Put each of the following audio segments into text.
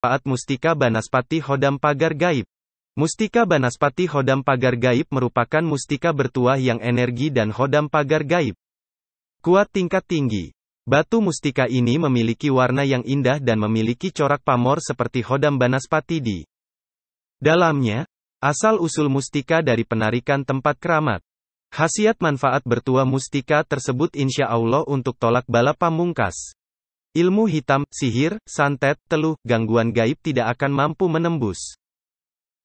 Manfaat Mustika Banaspati Hodam Pagar Gaib Mustika Banaspati Hodam Pagar Gaib merupakan mustika bertuah yang energi dan hodam pagar gaib. Kuat tingkat tinggi. Batu mustika ini memiliki warna yang indah dan memiliki corak pamor seperti hodam banaspati di dalamnya. Asal-usul mustika dari penarikan tempat keramat. Khasiat manfaat bertuah mustika tersebut insya Allah untuk tolak bala pamungkas. Ilmu hitam, sihir, santet, teluh, gangguan gaib tidak akan mampu menembus.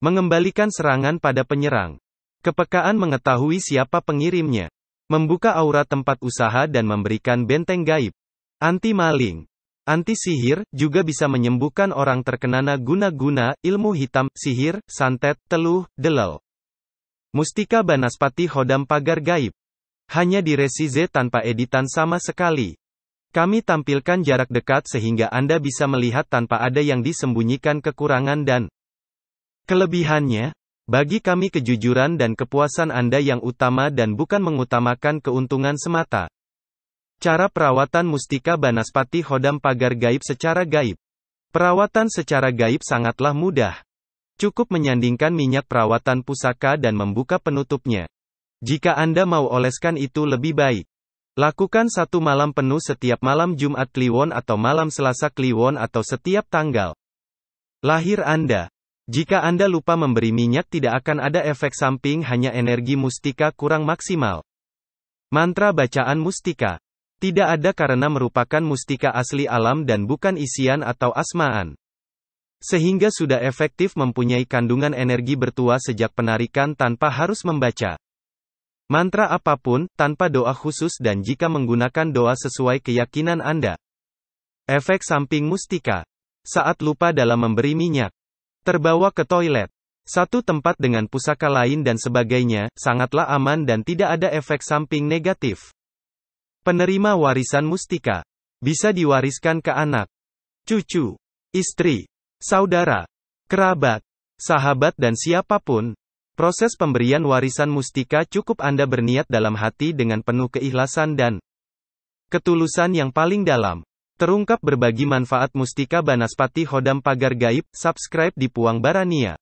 Mengembalikan serangan pada penyerang. Kepekaan mengetahui siapa pengirimnya. Membuka aura tempat usaha dan memberikan benteng gaib. Anti maling. Anti sihir, juga bisa menyembuhkan orang terkenana guna-guna, ilmu hitam, sihir, santet, teluh, delel. Mustika Banaspati Hodam Pagar Gaib. Hanya di Resize tanpa editan sama sekali. Kami tampilkan jarak dekat sehingga Anda bisa melihat tanpa ada yang disembunyikan kekurangan dan kelebihannya. Bagi kami kejujuran dan kepuasan Anda yang utama dan bukan mengutamakan keuntungan semata. Cara perawatan Mustika Banaspati Hodam Pagar Gaib secara gaib. Perawatan secara gaib sangatlah mudah. Cukup menyandingkan minyak perawatan pusaka dan membuka penutupnya. Jika Anda mau oleskan itu lebih baik. Lakukan satu malam penuh setiap malam Jumat Kliwon atau malam Selasa Kliwon atau setiap tanggal lahir Anda. Jika Anda lupa memberi minyak tidak akan ada efek samping hanya energi mustika kurang maksimal. Mantra bacaan mustika. Tidak ada karena merupakan mustika asli alam dan bukan isian atau asmaan. Sehingga sudah efektif mempunyai kandungan energi bertua sejak penarikan tanpa harus membaca. Mantra apapun, tanpa doa khusus dan jika menggunakan doa sesuai keyakinan Anda. Efek samping mustika. Saat lupa dalam memberi minyak. Terbawa ke toilet. Satu tempat dengan pusaka lain dan sebagainya, sangatlah aman dan tidak ada efek samping negatif. Penerima warisan mustika. Bisa diwariskan ke anak, cucu, istri, saudara, kerabat, sahabat dan siapapun. Proses pemberian warisan mustika cukup Anda berniat dalam hati dengan penuh keikhlasan dan ketulusan yang paling dalam. Terungkap berbagi manfaat mustika Banaspati Hodam Pagar Gaib, subscribe di Puang Barania.